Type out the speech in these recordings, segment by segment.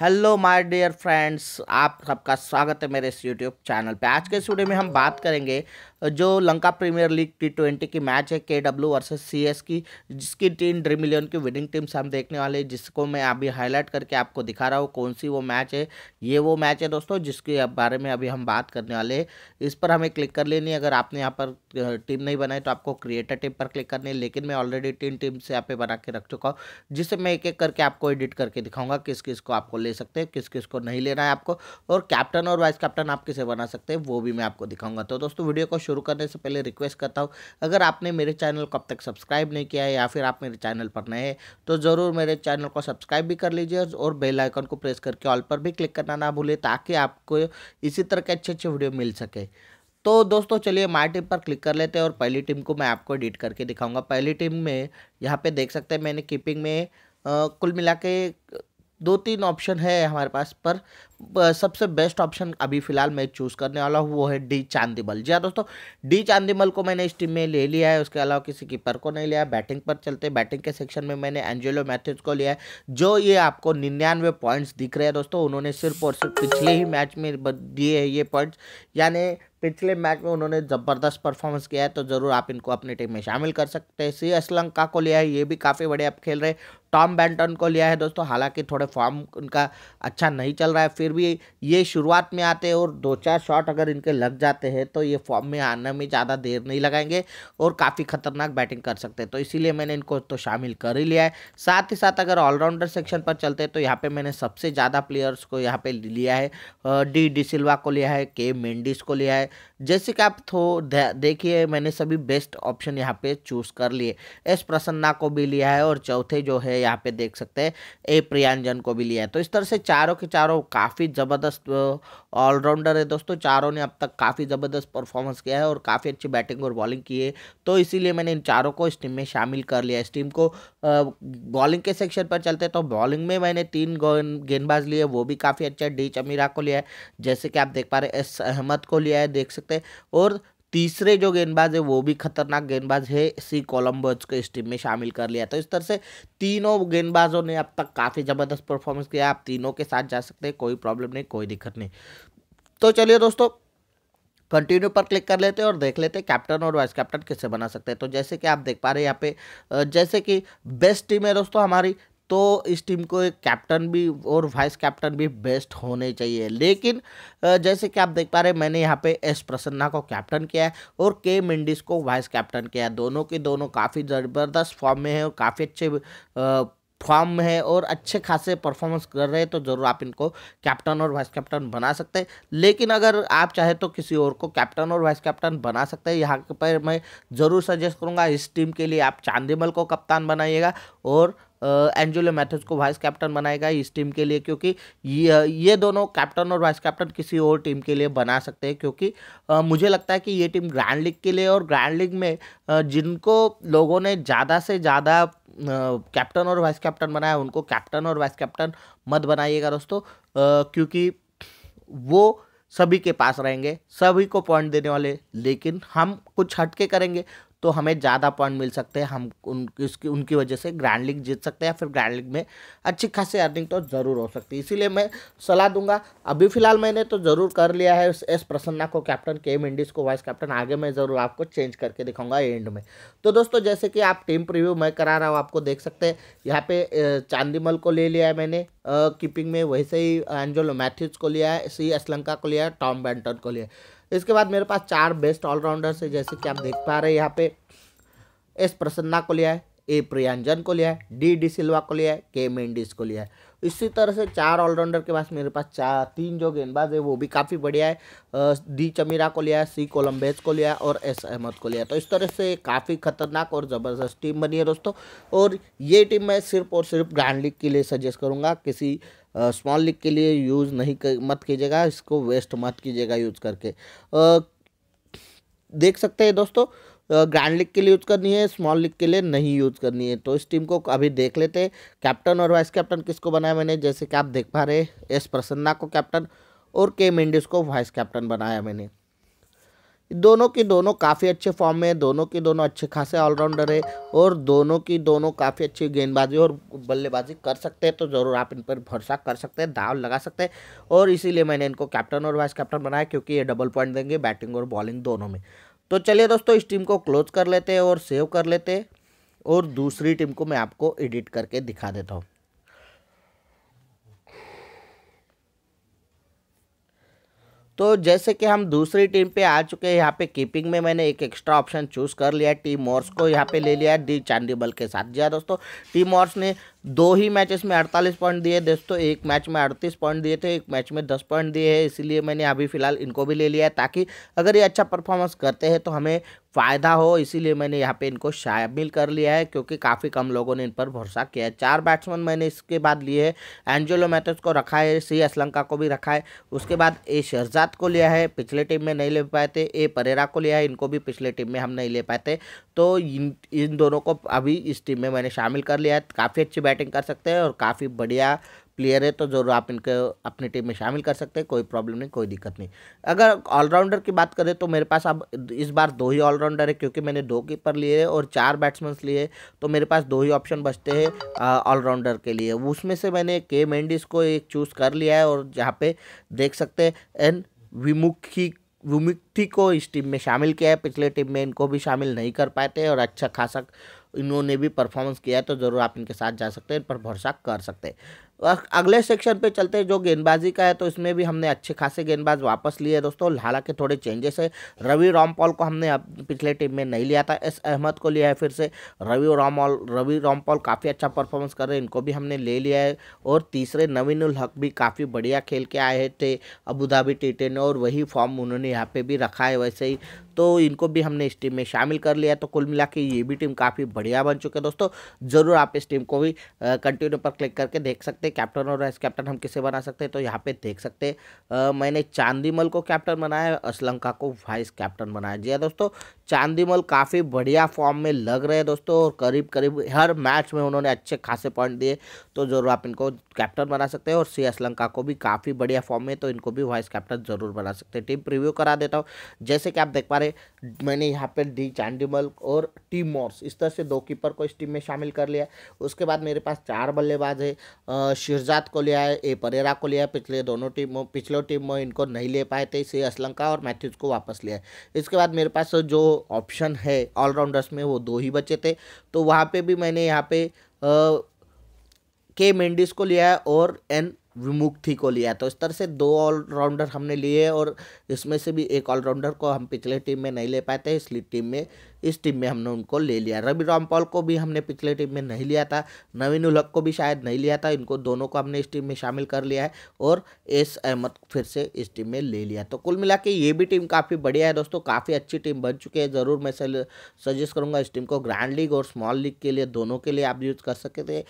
hello my dear friends आप सबका स्वागत है मेरे इस यूट्यूब चैनल पे आज के इस वीडियो में हम बात करेंगे जो Lanka premier league T twenty की मैच है K W versus C S की जिसकी टीम ड्रीम इलेवन की विनिंग टीम्स हम देखने वाले हैं जिसको मैं अभी हाईलाइट करके आपको दिखा रहा हूँ कौन सी वो मैच है ये वो मैच है दोस्तों जिसके बारे में अभी हम बात करने वाले हैं इस पर हमें क्लिक कर लेनी है अगर आपने यहाँ पर टीम नहीं बनाई तो आपको क्रिएटर टीम पर क्लिक करनी है लेकिन मैं ऑलरेडी तीन टीम से यहाँ पर बना के रख चुका हूँ जिसे मैं एक एक करके आपको एडिट करके दिखाऊंगा किस किस को आपको ले सकते हैं किस किस को नहीं लेना है आपको और कैप्टन और वाइस कैप्टन आप किसे बना सकते हैं वो भी मैं आपको दिखाऊंगा तो दोस्तों वीडियो को शुरू करने से पहले रिक्वेस्ट करता हूँ अगर आपने मेरे चैनल को अब तक सब्सक्राइब नहीं किया है या फिर आप मेरे चैनल पर नए हैं तो ज़रूर मेरे चैनल को सब्सक्राइब भी कर लीजिए और बेल आइकन को प्रेस करके ऑल पर भी क्लिक करना ना भूलें ताकि आपको इसी तरह के अच्छे अच्छे वीडियो मिल सके तो दोस्तों चलिए माई टीम पर क्लिक कर लेते हैं और पहली टीम को मैं आपको एडिट करके दिखाऊंगा पहली टीम में यहाँ पे देख सकते हैं मैंने कीपिंग में आ, कुल मिला के दो तीन ऑप्शन है हमारे पास पर सबसे बेस्ट ऑप्शन अभी फ़िलहाल मैं चूज़ करने वाला हूँ वो है डी चांदीमल जी हाँ दोस्तों डी चांदीमल को मैंने इस टीम में ले लिया है उसके अलावा किसी कीपर को नहीं लिया बैटिंग पर चलते बैटिंग के सेक्शन में मैंने एंजेलो मैथ्यूज को लिया है जो ये आपको निन्यानवे पॉइंट्स दिख रहे हैं दोस्तों उन्होंने सिर्फ और सिर्फ पिछले ही मैच में दिए है ये पॉइंट्स यानी पिछले मैच में उन्होंने ज़बरदस्त परफॉर्मेंस किया है तो ज़रूर आप इनको अपनी टीम में शामिल कर सकते हैं सी श्रीलंका को लिया है ये भी काफ़ी बड़े आप खेल रहे हैं टॉम बैंटन को लिया है दोस्तों हालांकि थोड़े फॉर्म उनका अच्छा नहीं चल रहा है फिर भी ये शुरुआत में आते हैं और दो चार शॉट अगर इनके लग जाते हैं तो ये फॉर्म में आने में ज़्यादा देर नहीं लगाएंगे और काफ़ी खतरनाक बैटिंग कर सकते हैं तो इसीलिए मैंने इनको तो शामिल कर ही लिया है साथ ही साथ अगर ऑलराउंडर सेक्शन पर चलते हैं तो यहाँ पर मैंने सबसे ज़्यादा प्लेयर्स को यहाँ पर लिया है डी डी सिल्वा को लिया है के मेंडिस को लिया है जैसे कि आप थो देखिए मैंने सभी बेस्ट ऑप्शन यहाँ पर चूज़ कर लिए एस प्रसन्ना को भी लिया है और चौथे जो है है यहाँ पे देख सकते हैं ए प्रियांजन को भी लिया है तो इस तरह से चारों के चारों काफ़ी ज़बरदस्त ऑलराउंडर है दोस्तों चारों ने अब तक काफ़ी ज़बरदस्त परफॉर्मेंस किया है और काफ़ी अच्छी बैटिंग और बॉलिंग की है तो इसीलिए मैंने इन चारों को इस टीम में शामिल कर लिया इस टीम को बॉलिंग के सेक्शन पर चलते तो बॉलिंग में मैंने तीन गेंदबाज लिए वो भी काफ़ी अच्छा डी चमीरा को लिया है जैसे कि आप देख पा रहे एस अहमद को लिया है देख सकते हैं और तीसरे जो गेंदबाज है वो भी खतरनाक गेंदबाज है सी कोलम्बर्स को इस टीम में शामिल कर लिया तो इस तरह से तीनों गेंदबाजों ने अब तक काफ़ी ज़बरदस्त परफॉर्मेंस किया आप तीनों के साथ जा सकते हैं कोई प्रॉब्लम नहीं कोई दिक्कत नहीं तो चलिए दोस्तों कंटिन्यू पर क्लिक कर लेते हैं और देख लेते हैं कैप्टन और वाइस कैप्टन किससे बना सकते हैं तो जैसे कि आप देख पा रहे हैं यहाँ पे जैसे कि बेस्ट टीम है दोस्तों हमारी तो इस टीम को एक कैप्टन भी और वाइस कैप्टन भी बेस्ट होने चाहिए लेकिन जैसे कि आप देख पा रहे हैं मैंने यहाँ पे एस प्रसन्ना को कैप्टन किया है और के मिंडिस को वाइस कैप्टन किया है दोनों के दोनों काफ़ी ज़बरदस्त फॉर्म में है और काफ़ी अच्छे फॉर्म में है और अच्छे खासे परफॉर्मेंस कर रहे हैं तो ज़रूर आप इनको कैप्टन और वाइस कैप्टन बना सकते हैं लेकिन अगर आप चाहे तो किसी और को कैप्टन और वाइस कैप्टन बना सकते हैं यहाँ पर मैं ज़रूर सजेस्ट करूँगा इस टीम के लिए आप चांदीमल को कप्तान बनाइएगा और एंजोलो मैथ्यूज को वाइस कैप्टन बनाएगा इस टीम के लिए क्योंकि ये ये दोनों कैप्टन और वाइस कैप्टन किसी और टीम के लिए बना सकते हैं क्योंकि आ, मुझे लगता है कि ये टीम ग्रैंड लीग के लिए और ग्रैंड लीग में आ, जिनको लोगों ने ज़्यादा से ज़्यादा कैप्टन और वाइस कैप्टन बनाया उनको कैप्टन और वाइस कैप्टन मत बनाइएगा दोस्तों क्योंकि वो सभी के पास रहेंगे सभी को पॉइंट देने वाले लेकिन हम कुछ हटके करेंगे तो हमें ज़्यादा पॉइंट मिल सकते हैं हम उन इसकी उनकी वजह से ग्रैंड लीग जीत सकते हैं या फिर ग्रैंड लीग में अच्छी खासी अर्निंग तो ज़रूर हो सकती है इसीलिए मैं सलाह दूंगा अभी फिलहाल मैंने तो ज़रूर कर लिया है एस प्रसन्ना को कैप्टन के एम इंडीज़ को वाइस कैप्टन आगे मैं ज़रूर आपको चेंज करके दिखाऊंगा एंड में तो दोस्तों जैसे कि आप टीम प्रिव्यू मैं करा रहा हूँ आपको देख सकते हैं यहाँ पे चांदीमल को ले लिया है मैंने कीपिंग में वैसे ही एंजोलो मैथ्यूज को लिया है सी एसलंका को लिया है टॉम बैंटन को लिया है इसके बाद मेरे पास चार बेस्ट ऑलराउंडर्स है जैसे कि आप देख पा रहे हैं यहाँ पे एस प्रसन्ना को लिया है ए प्रियांजन को लिया है डी डी सिल्वा को लिया है के मेंडिस को लिया है इसी तरह से चार ऑलराउंडर के पास मेरे पास चार तीन जो गेंदबाज है वो भी काफ़ी बढ़िया है डी चमीरा को लिया है सी कोलम्बेज को लिया है और एस अहमद को लिया तो इस तरह से काफ़ी खतरनाक और ज़बरदस्त टीम बनी है दोस्तों और ये टीम मैं सिर्फ और सिर्फ ग्रांड लीग के लिए सजेस्ट करूँगा किसी स्मॉल लिक के लिए यूज़ नहीं कर मत कीजिएगा इसको वेस्ट मत कीजिएगा यूज़ करके आ, देख सकते हैं दोस्तों ग्रैंड लीग के लिए यूज़ करनी है स्मॉल लीग के लिए नहीं यूज़ करनी है तो इस टीम को अभी देख लेते हैं कैप्टन और वाइस कैप्टन किसको बनाया मैंने जैसे कि आप देख पा रहे एस प्रसन्ना को कैप्टन और के मेंडिस को वाइस कैप्टन बनाया मैंने दोनों की दोनों काफ़ी अच्छे फॉर्म में है दोनों की दोनों अच्छे खासे ऑलराउंडर है और दोनों की दोनों काफ़ी अच्छी गेंदबाजी और बल्लेबाजी कर सकते हैं तो ज़रूर आप इन पर भरोसा कर सकते हैं दाव लगा सकते हैं और इसीलिए मैंने इनको कैप्टन और वाइस कैप्टन बनाया क्योंकि ये डबल पॉइंट देंगे बैटिंग और बॉलिंग दोनों में तो चलिए दोस्तों इस टीम को क्लोज कर लेते हैं और सेव कर लेते हैं और दूसरी टीम को मैं आपको एडिट करके दिखा देता हूँ तो जैसे कि हम दूसरी टीम पे आ चुके हैं यहाँ पे कीपिंग में मैंने एक एक्स्ट्रा ऑप्शन चूज़ कर लिया टीम मॉर्स को यहाँ पे ले लिया डी चांदीबल के साथ जी हाँ दोस्तों टी मॉर्स ने दो ही मैचेस में 48 पॉइंट दिए दोस्तों एक मैच में 38 पॉइंट दिए थे एक मैच में 10 पॉइंट दिए हैं इसीलिए मैंने अभी फ़िलहाल इनको भी ले लिया है ताकि अगर ये अच्छा परफॉर्मेंस करते हैं तो हमें फ़ायदा हो इसीलिए मैंने यहाँ पे इनको शामिल कर लिया है क्योंकि काफ़ी कम लोगों ने इन पर भरोसा किया है चार बैट्समैन मैंने इसके बाद लिए है एंजोलो मैथस को रखा है सी असलंका को भी रखा है उसके बाद ए शहजाद को लिया है पिछले टीम में नहीं ले पाए थे ए परेरा को लिया है इनको भी पिछले टीम में हम नहीं ले पाए थे तो इन इन दोनों को अभी इस टीम में मैंने शामिल कर लिया है काफ़ी अच्छी बैटिंग कर सकते हैं और काफ़ी बढ़िया प्लेयर है तो ज़रूर आप इनके अपनी टीम में शामिल कर सकते हैं कोई प्रॉब्लम नहीं कोई दिक्कत नहीं अगर ऑलराउंडर की बात करें तो मेरे पास अब इस बार दो ही ऑलराउंडर है क्योंकि मैंने दो कीपर लिए और चार बैट्समैन लिए तो मेरे पास दो ही ऑप्शन बचते हैं ऑलराउंडर के लिए उसमें से मैंने के मेंडिस को एक चूज़ कर लिया है और जहाँ पे देख सकते हैं एन विमुखी विमुक्ति को इस टीम में शामिल किया है पिछले टीम में इनको भी शामिल नहीं कर पाए थे और अच्छा खासा इन्होंने भी परफॉर्मेंस किया है तो ज़रूर आप इनके साथ जा सकते हैं इन पर भरोसा कर सकते हैं अगले सेक्शन पे चलते हैं जो गेंदबाजी का है तो इसमें भी हमने अच्छे खासे गेंदबाज वापस लिए दोस्तों हालांकि थोड़े चेंजेस है रवि रामपॉल को हमने अब पिछले टीम में नहीं लिया था एस अहमद को लिया है फिर से रवि रामॉल रवि रामपॉल काफ़ी अच्छा परफॉर्मेंस कर रहे हैं इनको भी हमने ले लिया है और तीसरे नवीन उल हक भी काफ़ी बढ़िया खेल के आए थे अबूधाबी टी टेन और वही फॉर्म उन्होंने यहाँ पर भी रखा है वैसे ही तो इनको भी हमने इस टीम में शामिल कर लिया तो कुल मिला ये भी टीम काफ़ी बढ़िया बढ़िया बन चुके हैं दोस्तों ज़रूर आप इस टीम को भी कंटिन्यू पर क्लिक करके देख सकते हैं कैप्टन और वाइस कैप्टन हम किसे बना सकते हैं तो यहाँ पे देख सकते हैं मैंने चांदीमल को कैप्टन बनाया और श्रीलंका को वाइस कैप्टन बनाया जी हाँ दोस्तों चांदीमल काफ़ी बढ़िया फॉर्म में लग रहे हैं दोस्तों और करीब करीब हर मैच में उन्होंने अच्छे खासे पॉइंट दिए तो ज़रूर आप इनको कैप्टन बना सकते हैं और सी श्रीलंका को भी काफ़ी बढ़िया फॉर्म में तो इनको भी वाइस कैप्टन ज़रूर बना सकते हैं टीम प्रीव्यू करा देता हूँ जैसे कि आप देख पा रहे मैंने यहाँ पर डी चांडीमल और टी मोर्स इस तरह से दो कीपर को इस टीम में शामिल कर लिया उसके बाद मेरे पास चार बल्लेबाज है शिरजात को लिया है ए परेरा को लिया है पिछले दोनों टीमों पिछले टीम में इनको नहीं ले पाए थे इसे असलंका और मैथ्यूज को वापस लिया है इसके बाद मेरे पास जो ऑप्शन है ऑलराउंडर्स में वो दो ही बचे थे तो वहाँ पर भी मैंने यहाँ पे के मेंडिस को लिया है और एन विमुक्ति को लिया तो इस तरह से दो ऑलराउंडर हमने लिए और इसमें से भी एक ऑलराउंडर को हम पिछले टीम में नहीं ले पाए थे इसलिए टीम में इस टीम में हमने उनको ले लिया रवि रामपाल को भी हमने पिछले टीम में नहीं लिया था नवीन उलक को भी शायद नहीं लिया था इनको दोनों को हमने इस टीम में शामिल कर लिया है और एस अहमद फिर से इस टीम में ले लिया तो कुल मिला के ये भी टीम काफ़ी बढ़िया है दोस्तों काफ़ी अच्छी टीम बन चुकी है ज़रूर मैं सजेस्ट करूँगा इस टीम को ग्रैंड लीग और स्मॉल लीग के लिए दोनों के लिए आप यूज़ कर सकते हैं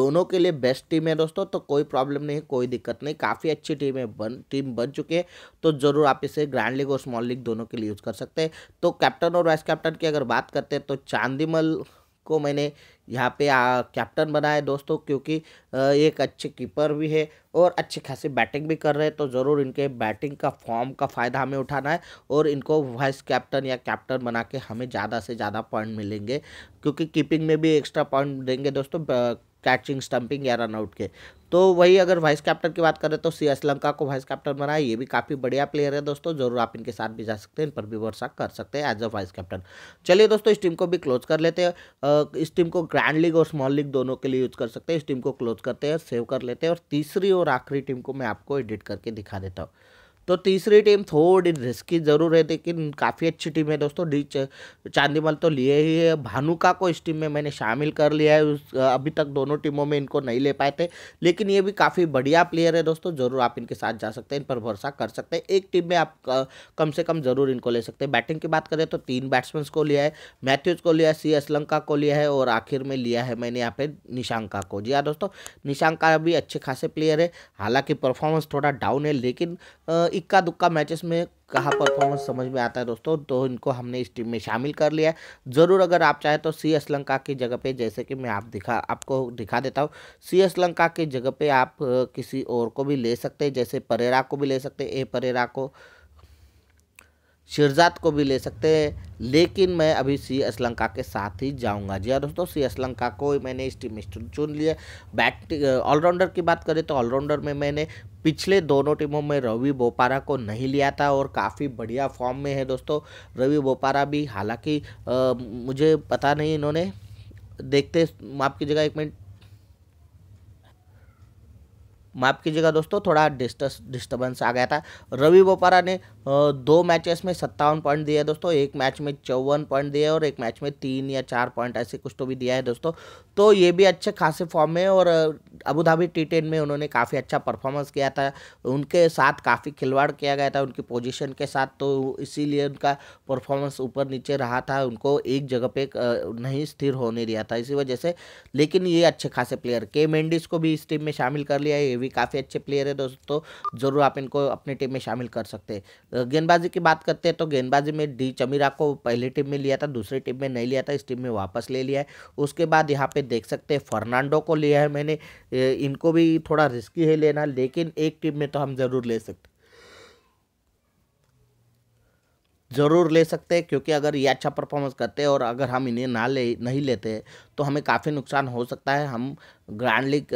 दोनों के लिए बेस्ट टीम है दोस्तों तो कोई प्रॉब्लम नहीं कोई दिक्कत नहीं काफ़ी अच्छी टीम है बन टीम बन चुकी है तो ज़रूर आप इसे ग्रैंड लीग और स्मॉल लीग दोनों के लिए यूज़ कर सकते हैं तो कैप्टन और वाइस कैप्टन के अगर बात करते हैं तो चांदीमल को मैंने यहाँ पे कैप्टन बनाया दोस्तों क्योंकि एक अच्छे कीपर भी है और अच्छी खासी बैटिंग भी कर रहे हैं तो ज़रूर इनके बैटिंग का फॉर्म का फ़ायदा हमें उठाना है और इनको वाइस कैप्टन या कैप्टन बना के हमें ज़्यादा से ज़्यादा पॉइंट मिलेंगे क्योंकि कीपिंग में भी एक्स्ट्रा पॉइंट देंगे दोस्तों कैचिंग स्टंपिंग या रनआउट के तो वही अगर वाइस कैप्टन की बात करें तो सी एस लंका को वाइस कैप्टन बनाया ये भी काफ़ी बढ़िया प्लेयर है दोस्तों जरूर आप इनके साथ भी जा सकते हैं इन पर भी भरोसा कर सकते हैं एज अ वाइस कैप्टन चलिए दोस्तों इस टीम को भी क्लोज कर लेते हैं इस टीम को ग्रैंड लीग और स्मॉल लीग दोनों के लिए यूज कर सकते हैं इस टीम को क्लोज करते हैं सेव कर लेते हैं और तीसरी और आखिरी टीम को मैं आपको एडिट करके दिखा देता हूँ तो तीसरी टीम थोड़ी रिस्की ज़रूर है लेकिन काफ़ी अच्छी टीम है दोस्तों डी चांदीमल तो लिए ही है भानुका को इस टीम में मैंने शामिल कर लिया है उस अभी तक दोनों टीमों में इनको नहीं ले पाए थे लेकिन ये भी काफ़ी बढ़िया प्लेयर है दोस्तों ज़रूर आप इनके साथ जा सकते हैं इन पर भरोसा कर सकते हैं एक टीम में आप कम से कम ज़रूर इनको ले सकते हैं बैटिंग की बात करें तो तीन बैट्समैन को लिया है मैथ्यूज को लिया है सी एसलंका को लिया है और आखिर में लिया है मैंने यहाँ पे निशांका को जी हाँ दोस्तों निशांका भी अच्छे खासे प्लेयर है हालांकि परफॉर्मेंस थोड़ा डाउन है लेकिन इक्का दुक्का मैचेस में कहाँ परफॉर्मेंस समझ में आता है दोस्तों तो इनको हमने इस टीम में शामिल कर लिया है ज़रूर अगर आप चाहें तो सी एस लंका की जगह पे जैसे कि मैं आप दिखा आपको दिखा देता हूँ सी एस लंका की जगह पे आप किसी और को भी ले सकते हैं जैसे परेरा को भी ले सकते हैं ए परेरा को शिरजात को भी ले सकते हैं लेकिन मैं अभी सी एस लंका के साथ ही जाऊंगा जी हाँ दोस्तों सी एस लंका को मैंने इस टीम में चुन लिया बैट ऑलराउंडर की बात करें तो ऑलराउंडर में मैंने पिछले दोनों टीमों में रवि बोपारा को नहीं लिया था और काफ़ी बढ़िया फॉर्म में है दोस्तों रवि बोपारा भी हालांकि मुझे पता नहीं इन्होंने देखते माप की जगह एक मिनट माफ़ कीजिएगा दोस्तों थोड़ा डिस्टर्स डिस्टर्बेंस आ गया था रवि बोपारा ने दो मैचेस में सत्तावन पॉइंट दिया है दोस्तों एक मैच में चौवन पॉइंट दिया है और एक मैच में तीन या चार पॉइंट ऐसे कुछ तो भी दिया है दोस्तों तो ये भी अच्छे खासे फॉर्म में और अबू धाबी टी टेन में उन्होंने काफ़ी अच्छा परफॉर्मेंस किया था उनके साथ काफ़ी खिलवाड़ किया गया था उनकी पोजिशन के साथ तो इसीलिए उनका परफॉर्मेंस ऊपर नीचे रहा था उनको एक जगह पे नहीं स्थिर होने दिया था इसी वजह से लेकिन ये अच्छे खासे प्लेयर के मेंडिस को भी इस टीम में शामिल कर लिया है ये भी काफ़ी अच्छे प्लेयर है दोस्तों ज़रूर आप इनको अपनी टीम में शामिल कर सकते हैं गेंदबाजी की बात करते हैं तो गेंदबाजी में डी चमीरा को पहली टीम में लिया था दूसरी टीम में नहीं लिया था इस टीम में वापस ले लिया है उसके बाद यहाँ पे देख सकते हैं फर्नांडो को लिया है मैंने इनको भी थोड़ा रिस्की है लेना लेकिन एक टीम में तो हम ज़रूर ले सकते ज़रूर ले सकते हैं क्योंकि अगर ये अच्छा परफॉर्मेंस करते हैं और अगर हम इन्हें ना ले नहीं लेते तो हमें काफ़ी नुकसान हो सकता है हम ग्रैंड लीग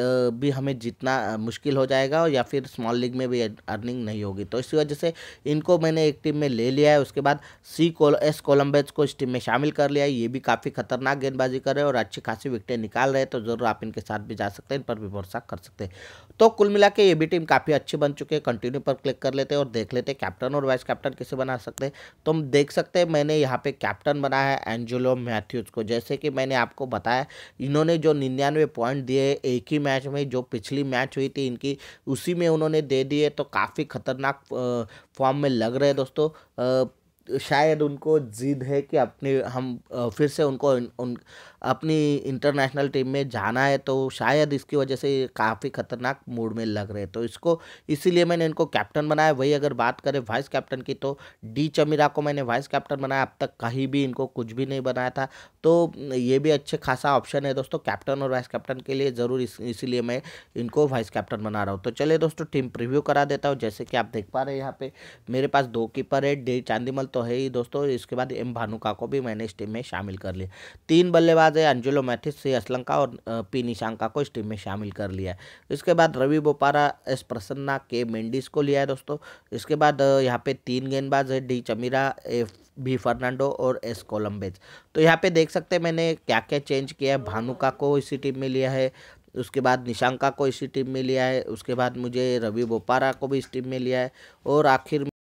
भी हमें जीतना मुश्किल हो जाएगा या फिर स्मॉल लीग में भी अर्निंग नहीं होगी तो इसी वजह से इनको मैंने एक टीम में ले लिया है उसके बाद सी कोल एस कोलम्बेज को इस टीम में शामिल कर लिया है ये भी काफ़ी खतरनाक गेंदबाजी कर रहे हैं और अच्छी खासी विकटें निकाल रहे हैं तो ज़रूर आप इनके साथ भी जा सकते हैं इन पर भी भरोसा कर सकते हैं तो कुल मिला ये भी टीम काफ़ी अच्छी बन चुकी है कंटिन्यू पर क्लिक कर लेते हैं और देख लेते हैं कैप्टन और वाइस कैप्टन किसे बना सकते हैं तो हम देख सकते हैं मैंने यहाँ पर कैप्टन बनाया है एंजुलो मैथ्यूज को जैसे कि मैंने आपको बता आता है इन्होंने जो निन्यानवे पॉइंट दिए एक ही मैच में जो पिछली मैच हुई थी इनकी उसी में उन्होंने दे दिए तो काफ़ी खतरनाक फॉर्म में लग रहे दोस्तों शायद उनको जिद है कि अपने हम फिर से उनको उन, उन अपनी इंटरनेशनल टीम में जाना है तो शायद इसकी वजह से काफ़ी ख़तरनाक मूड में लग रहे हैं तो इसको इसीलिए मैंने इनको कैप्टन बनाया वही अगर बात करें वाइस कैप्टन की तो डी चमीरा को मैंने वाइस कैप्टन बनाया अब तक कहीं भी इनको कुछ भी नहीं बनाया था तो ये भी अच्छे खासा ऑप्शन है दोस्तों कैप्टन और वाइस कैप्टन के लिए ज़रूर इस, इसीलिए मैं इनको वाइस कैप्टन बना रहा हूँ तो चलिए दोस्तों टीम प्रिव्यू करा देता हूँ जैसे कि आप देख पा रहे हैं यहाँ पर मेरे पास दो कीपर है डे चांदीमल तो है ही दोस्तों इसके बाद एम भानुका को भी मैंने इस टीम में शामिल कर लिया तीन बल्लेबाज बाद एंजेलो मैथिस सी असलंका और पी निशांका को इस टीम में शामिल कर लिया है इसके बाद रवि बोपारा एस प्रसन्ना के मेंडिस को लिया है दोस्तों इसके बाद यहाँ पे तीन गेंदबाज है D Chameera F B Fernando और एस कोलम्बेज तो यहाँ पे देख सकते हैं मैंने क्या क्या चेंज किया है भानुका को इसी टीम में लिया है उसके बाद निशांका को इसी टीम में लिया है उसके बाद मुझे रवि बोपारा को भी इस टीम में लिया है और आखिर